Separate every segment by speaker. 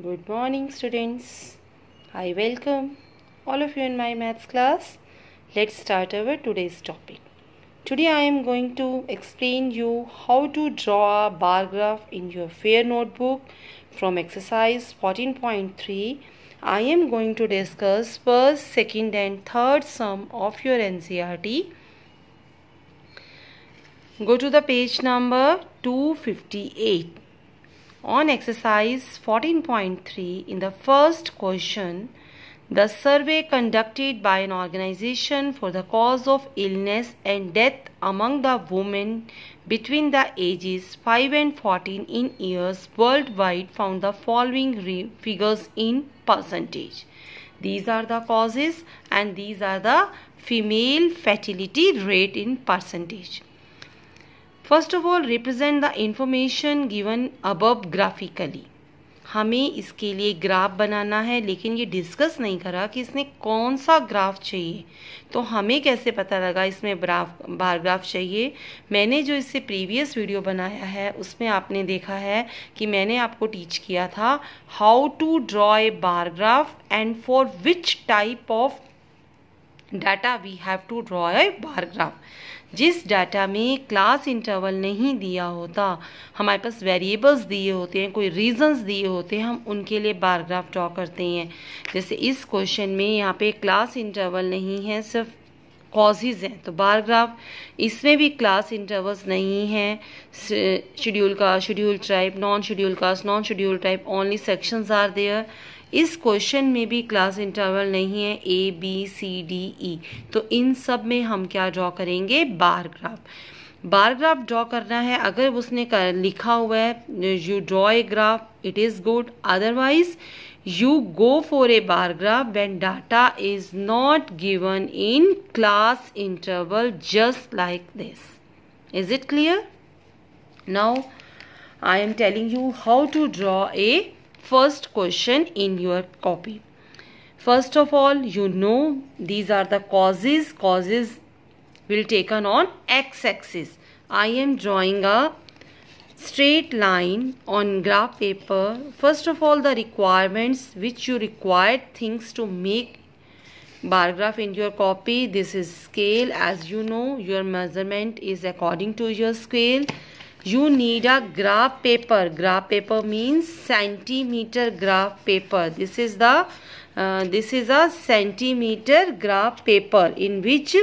Speaker 1: Good morning students. I welcome all of you in my maths class. Let's start our today's topic. Today I am going to explain you how to draw a bar graph in your fair notebook from exercise 14.3. I am going to discuss first, second and third sum of your NCRT. Go to the page number 258. On exercise 14.3, in the first question, the survey conducted by an organization for the cause of illness and death among the women between the ages 5 and 14 in years worldwide found the following figures in percentage. These are the causes and these are the female fatality rate in percentage. First of all represent the information given above graphically हमें इसके लिए graph बनाना है लेकिन ये discuss नहीं करा कि इसने कौन सा ग्राफ चाहिए तो हमें कैसे पता लगा इसमें ग्राफ बार ग्राफ चाहिए मैंने जो इससे प्रीवियस वीडियो बनाया है उसमें आपने देखा है कि मैंने आपको टीच किया था how to draw a bar graph and for which type of data we have to draw a bar graph जिस डाटा में क्लास इंटरवल नहीं दिया होता हमारे पास वेरिएबल्स दिए होते हैं कोई रीजंस दिए होते हैं हम उनके लिए बारग्राफ ड्रॉ करते हैं जैसे इस क्वेश्चन में यहाँ पे क्लास इंटरवल नहीं है सिर्फ कॉजेज़ हैं तो बारग्राफ इसमें भी क्लास इंटरवल्स नहीं हैं शेड्यूल का schedule tribe non schedule caste non schedule type only sections are there इस क्वेश्चन में भी क्लास इंटरवल नहीं है A B C D E तो इन सब में हम क्या ड्रॉ करेंगे bar graph bar graph draw करना है अगर उसने कर, लिखा हुआ है you draw a graph it is good otherwise you go for a bar graph when data is not given in class interval just like this is it clear now I am telling you how to draw a first question in your copy. First of all, you know these are the causes. Causes will taken on x-axis. I am drawing a straight line on graph paper. First of all, the requirements which you required things to make bar graph in your copy. This is scale. As you know, your measurement is according to your scale you need a graph paper graph paper means centimeter graph paper this is the uh, this is a centimeter graph paper in which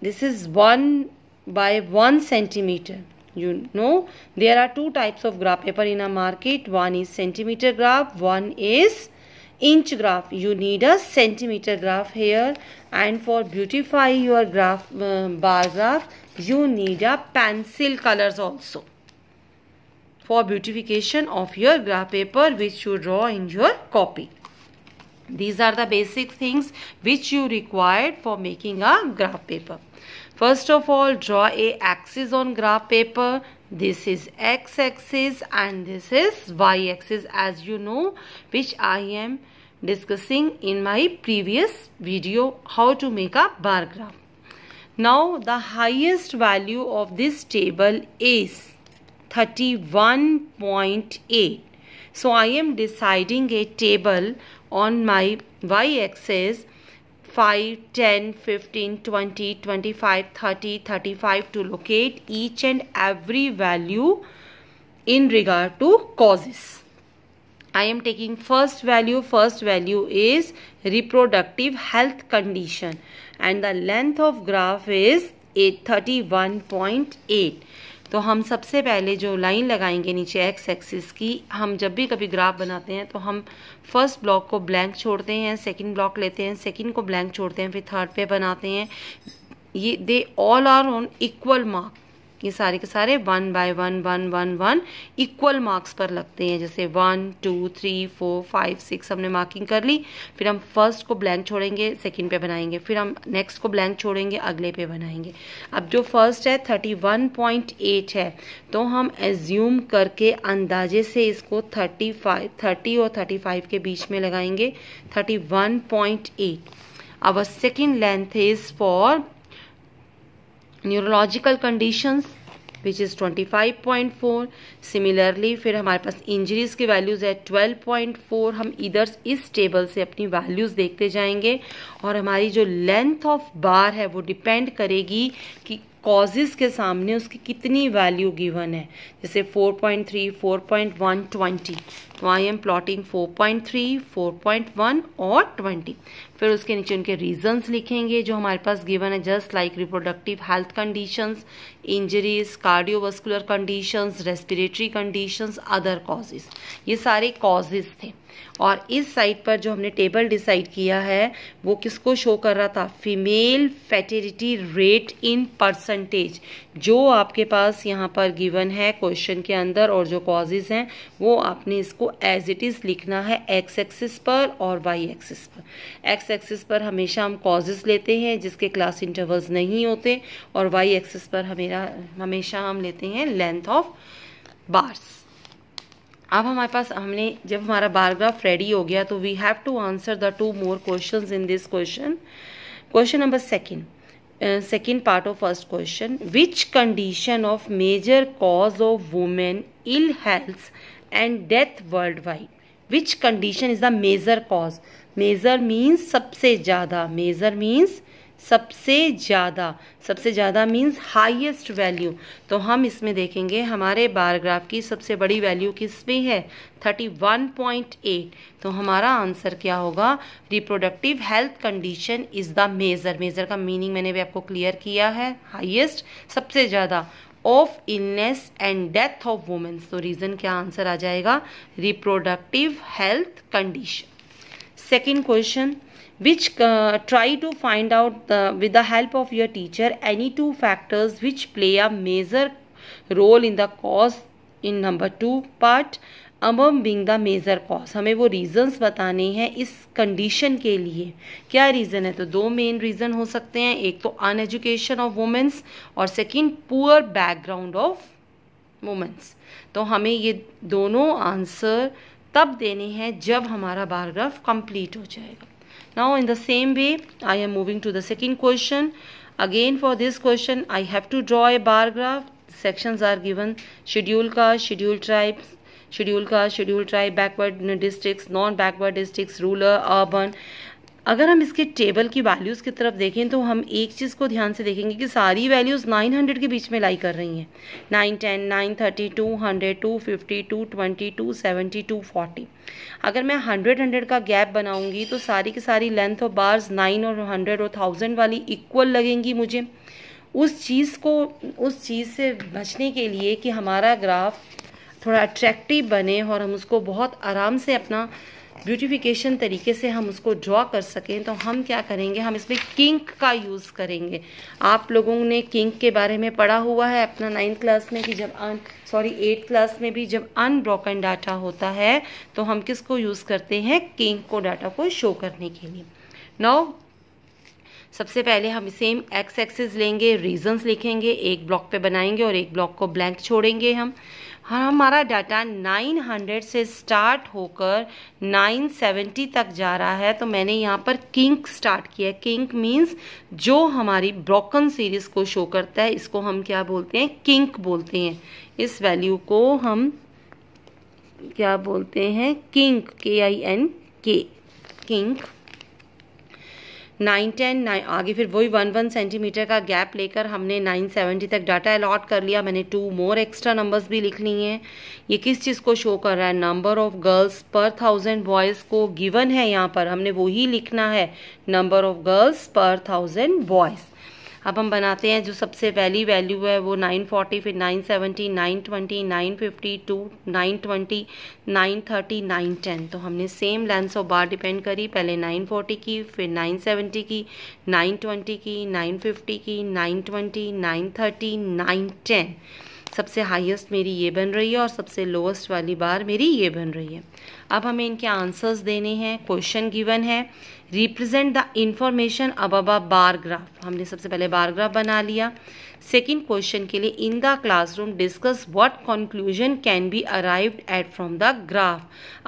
Speaker 1: this is 1 by 1 centimeter you know there are two types of graph paper in a market one is centimeter graph one is inch graph you need a centimeter graph here and for beautify your graph uh, bar graph you need a pencil colors also for beautification of your graph paper which you draw in your copy these are the basic things which you required for making a graph paper first of all draw a axis on graph paper this is x-axis and this is y-axis as you know which I am discussing in my previous video how to make a bar graph. Now the highest value of this table is 31.8. So I am deciding a table on my y-axis 5, 10, 15, 20, 25, 30, 35 to locate each and every value in regard to causes. I am taking first value. First value is reproductive health condition and the length of graph is thirty-one point eight. तो हम सबसे पहले जो line लगाएंगे नीचे x axis की हम जब भी कभी ग्राफ बनाते हैं तो हम फर्स्ट ब्लॉक को ब्लैंक छोड़ते हैं सेकंड ब्लॉक लेते हैं सेकंड को ब्लैंक छोड़ते हैं फिर थर्ड पे बनाते हैं ये they all are on equal mark ये सारे के सारे one by one one one one equal marks पर लगते हैं जैसे one two three four five six हमने मार्किंग कर ली फिर हम फर्स्ट को ब्लैंक छोड़ेंगे सेकेंड पे बनाएंगे फिर हम नेक्स्ट को ब्लैंक छोड़ेंगे अगले पे बनाएंगे अब जो फर्स्ट है थर्टी वन पॉइंट एट है तो हम एज्यूम करके अंदाजे से इसको थर्टी फाइव थर्टी और थर्टी फाइव के बीच में लगाएंगे thirty one point eight our second length is for neurological conditions which is 25.4 similarly फिर हमारे पास इंजरीज के वैल्यूज़ है 12.4 हम इधर इस टेबल से अपनी वैल्यूज़ देखते जाएंगे और हमारी जो लेंथ ऑफ बार है वो डिपेंड करेगी कि कॉजेज़ के सामने उसकी कितनी वैल्यू गिवन है जैसे 4.3, 4.120 तो आई एम प्लॉटिंग 4.3, 4.1 और 20 फिर उसके नीचे उनके रीजंस लिखेंगे जो हमारे पास गिवन है just like reproductive health conditions injuries cardiovascular conditions respiratory conditions other causes ये सारे कॉजेज थे और इस साइड पर जो हमने टेबल डिसाइड किया है वो किसको शो कर रहा था female fertility rate in person percentage जो आपके पास यहाँ पर गिवन है क्वेश्चन के अंदर और जो कॉजेज हैं वो आपने इसको एज इट इज़ लिखना है एक्स एक्सिस पर और वाई एक्सिस पर एक्स एक्सिस पर हमेशा हम कॉजेज लेते हैं जिसके क्लास इंटरवल्स नहीं होते और वाई एक्सिस पर हमेरा हमेशा हम लेते हैं लेंथ ऑफ बार्स अब हमारे पास हमने जब हमारा बारग्राफ रेडी हो गया तो we have to answer the two more questions in this question question number second second part of first question which condition of major cause of women ill health and death world wide which condition is the major cause major means सबसे ज्यादा major means सबसे ज़्यादा सबसे ज़्यादा means highest value तो हम इसमें देखेंगे हमारे बारग्राफ की सबसे बड़ी वैल्यू किस में है 31.8 तो हमारा आंसर क्या होगा reproductive health condition is the major major का मीनिंग मैंने भी आपको क्लियर किया है हाईएस्ट सबसे ज़्यादा of illness and death of womens तो रीज़न क्या आंसर आ जाएगा reproductive health condition second question which uh, try to find out the, with the help of your teacher any two factors which play a major role in the cause in number two part um being the major cause हमें वो reasons बताने हैं इस condition के लिए क्या reason है तो दो मेन रीज़न हो सकते हैं एक तो अनएजुकेशन ऑफ वुमेंस और second poor background of womens तो हमें ये दोनों आंसर तब देने हैं जब हमारा बाराग्राफ कंप्लीट हो जाएगा now in the same way i am moving to the second question again for this question i have to draw a bar graph sections are given schedule caste schedule tribes schedule caste schedule tribe backward districts non backward districts ruler, urban अगर हम इसके table की values की तरफ देखें तो हम एक चीज़ को ध्यान से देखेंगे कि सारी वैल्यूज़ 900 के बीच में लाई कर रही हैं 910, 930, 200, 250, 220, 270, 240। अगर मैं 100, 100 का गैप बनाऊंगी तो सारी की सारी लेंथ और बार्स 9 और 100 और 1000 वाली इक्वल लगेंगी मुझे उस चीज़ को उस चीज़ से बचने के लिए कि हमारा ग्राफ थोड़ा अट्रैक्टिव बने और हम उसको बहुत आराम से अपना ब्यूटिफिकेशन तरीके से हम उसको ड्रॉ कर सकें तो हम क्या करेंगे हम इसमें किंक का यूज़ करेंगे आप लोगों ने किंक के बारे में पढ़ा हुआ है अपना नाइन्थ क्लास में कि जब अन सॉरी एट क्लास में भी जब अनब्रोकन डाटा होता है तो हम किसको यूज़ करते हैं किंक को डाटा को शो करने के लिए नौ सबसे पहले हम सेम एक्स एक्सेस लेंगे रीजंस लिखेंगे एक ब्लॉक पे बनाएंगे और एक ब्लॉक को ब्लैंक छोड़ेंगे हम हाँ, हमारा डाटा 900 से स्टार्ट होकर 970 तक जा रहा है तो मैंने यहाँ पर किंक स्टार्ट किया है किंक मीन्स जो हमारी ब्रोकन सीरीज को शो करता है इसको हम क्या बोलते हैं किंक बोलते हैं इस वैल्यू को हम क्या बोलते हैं kink K I N K kink nine ten nine आगे फिर वही वन वन सेंटीमीटर का गैप लेकर हमने नाइन सेवेंटी तक डाटा अलॉट कर लिया मैंने टू मोर एक्स्ट्रा नंबर्स भी लिख लिए हैं ये किस चीज़ को शो कर रहा है number of girls per thousand boys को गिवन है यहाँ पर हमने वही लिखना है number of girls per thousand boys अब हम बनाते हैं जो सबसे पहली वैल्यू है वो नाइन फोर्टी फिर nine seventy nine twenty nine fifty two nine twenty nine thirty nine ten तो हमने same lengths of bar depend करी पहले नाइन फोर्टी की फिर नाइन सेवेंटी की नाइन ट्वेंटी की नाइन फिफ्टी की nine twenty nine thirty nine ten सबसे हाईएस्ट मेरी ये बन रही है और सबसे लोएस्ट वाली बार मेरी ये बन रही है अब हमें इनके आंसर्स देने हैं क्वेश्चन गिवन है रिप्रेजेंट द इंफॉर्मेशन अब अब बार ग्राफ हमने सबसे पहले बार ग्राफ बना लिया सेकेंड क्वेश्चन के लिए in the classroom discuss what conclusion can be arrived at from the graph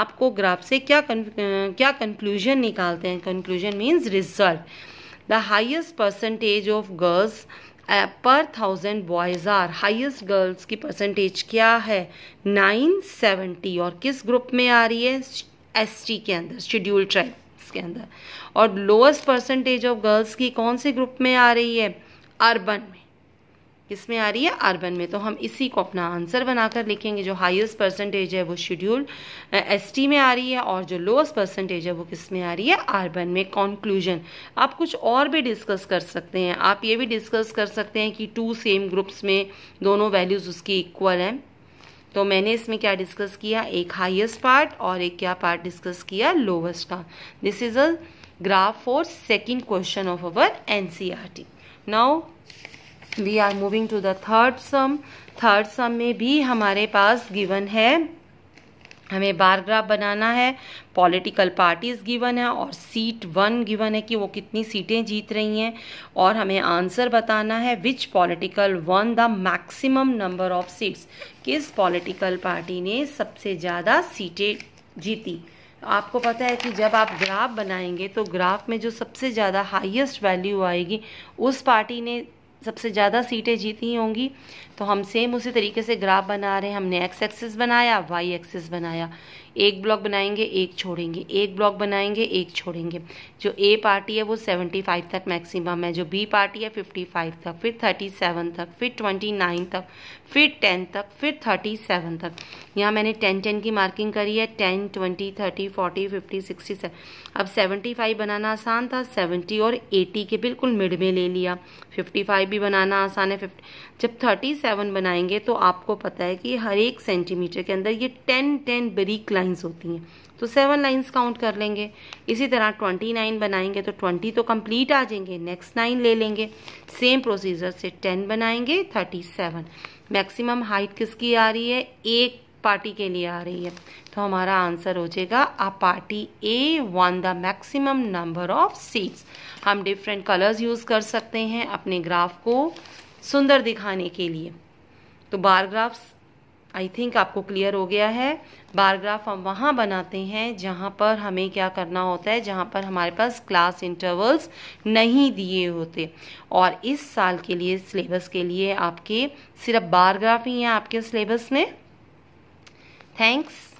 Speaker 1: आपको ग्राफ से क्या क्या कंक्लूजन निकालते हैं conclusion means result the highest percentage of girls per thousand boys are highest girls की percentage क्या है 970 और किस ग्रुप में आ रही है टी के अंदर शेड्यूल ट्राइब्स के अंदर और लोएस्ट परसेंटेज ऑफ गर्ल्स की कौन से ग्रुप में आ रही है अर्बन में किस में आ रही है अर्बन में तो हम इसी को अपना आंसर बनाकर लिखेंगे जो हाईएस्ट परसेंटेज है वो शेड्यूल एसटी में आ रही है और जो लोएस्ट परसेंटेज है वो किस में आ रही है अर्बन में कॉन्क्लूजन आप कुछ और भी डिस्कस कर सकते हैं आप ये भी डिस्कस कर सकते हैं कि टू सेम ग्रुप्स में दोनों वैल्यूज़ उसकी इक्वल हैं तो मैंने इसमें क्या डिस्कस किया एक हाइएस्ट पार्ट और एक क्या पार्ट डिस्कस किया लोवेस्ट का this is a graph for second question of our N C R T now we are moving to the third sum third sum में भी हमारे पास गिवन है हमें बार ग्राफ बनाना है पॉलिटिकल पार्टीज गिवन है और सीट वन गिवन है कि वो कितनी सीटें जीत रही हैं और हमें आंसर बताना है which political won the maximum number of seats किस पॉलिटिकल पार्टी ने सबसे ज़्यादा सीटें जीती आपको पता है कि जब आप ग्राफ बनाएंगे तो ग्राफ में जो सबसे ज़्यादा हाईएस्ट वैल्यू आएगी उस पार्टी ने सबसे ज़्यादा सीटें जीती होंगी तो हम सेम उसी तरीके से ग्राफ बना रहे हैं हमने एक्स एक्सिस बनाया वाई एक्सिस बनाया एक ब्लॉक बनाएंगे एक छोड़ेंगे एक ब्लॉक बनाएंगे एक छोड़ेंगे जो ए पार्टी है वो 75 तक मैक्सिमम है जो बी पार्टी है 55 तक फिर 37 तक फिर 29 तक फिर 10 तक फिर 37 तक यहाँ मैंने 10 10 की मार्किंग करी है 10 20 30 40 50 60 सेवन अब 75 बनाना आसान था 70 और 80 के बिल्कुल मिड में ले लिया 55 भी बनाना आसान है 50 जब 37 बनाएंगे तो आपको पता है कि हर एक सेंटीमीटर के अंदर ये 10 10 बरीक लाइन लाइन्स होती हैं तो सेवन लाइन्स काउंट कर लेंगे इसी तरह ट्वेंटी नाइन बनाएंगे तो ट्वेंटी तो कंप्लीट आ जाएंगे नेक्स्ट नाइन ले लेंगे सेम प्रोसीजर से टेन बनाएंगे थर्टी सेवन मैक्सिमम हाइट किसकी आ रही है एक पार्टी के लिए आ रही है तो हमारा आंसर हो जाएगा uh party A won the maximum number of seats हम डिफरेंट कलर्स यूज़ कर सकते हैं अपने ग्राफ को सुंदर दिखाने के लिए तो बार ग्राफ्स आई थिंक आपको क्लियर हो गया है बारग्राफ हम वहाँ बनाते हैं जहाँ पर हमें क्या करना होता है जहाँ पर हमारे पास क्लास इंटरवल्स नहीं दिए होते और इस साल के लिए सिलेबस के लिए आपके सिर्फ बारग्राफ ही हैं आपके सिलेबस में थैंक्स